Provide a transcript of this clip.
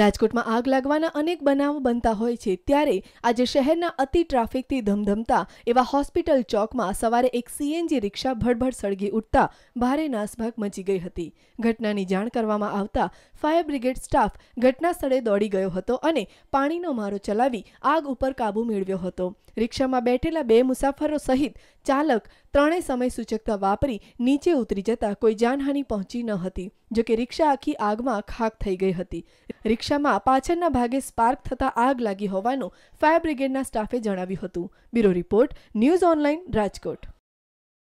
રાજકોટમાં આગ લાગવાના અનેક બનાવો બનતા હોય છે ત્યારે આજે શહેરના অতি ટ્રાફિકથી ધમધમતા એવા હોસ્પિટલ ચોકમાં સવારે એક સીएनजी 릭શા ભડભડ સડઘે ઉર્તા ભારે નાસભાગ મચી ગઈ હતી ઘટનાની જાણ કરવામાં આવતા ફાયર બ્રિગેડ સ્ટાફ ઘટનાસ્થળે દોડી ગયો હતો અને પાણીનો મારો ચલાવી આગ ઉપર કાબૂ મેળવ્યો હતો 릭શામાં બેઠેલા બે મુસાફરો સહિત ચાલક ત્રણેય સમય સૂચકતા વાપરી નીચે ઉતરી જતા કોઈ જાનહાનિ પહોંચી ન હતી જો કે રિક્ષા આખી આગમાં ખાખ થઈ ગઈ હતી રિક્ષામાં પાછળના ભાગે સ્પાર્ક થતાં આગ લાગી હોવાનું ફાયર બ્રિગેડના સ્ટાફે જણાવ્યું હતું bureau report news online Rajkot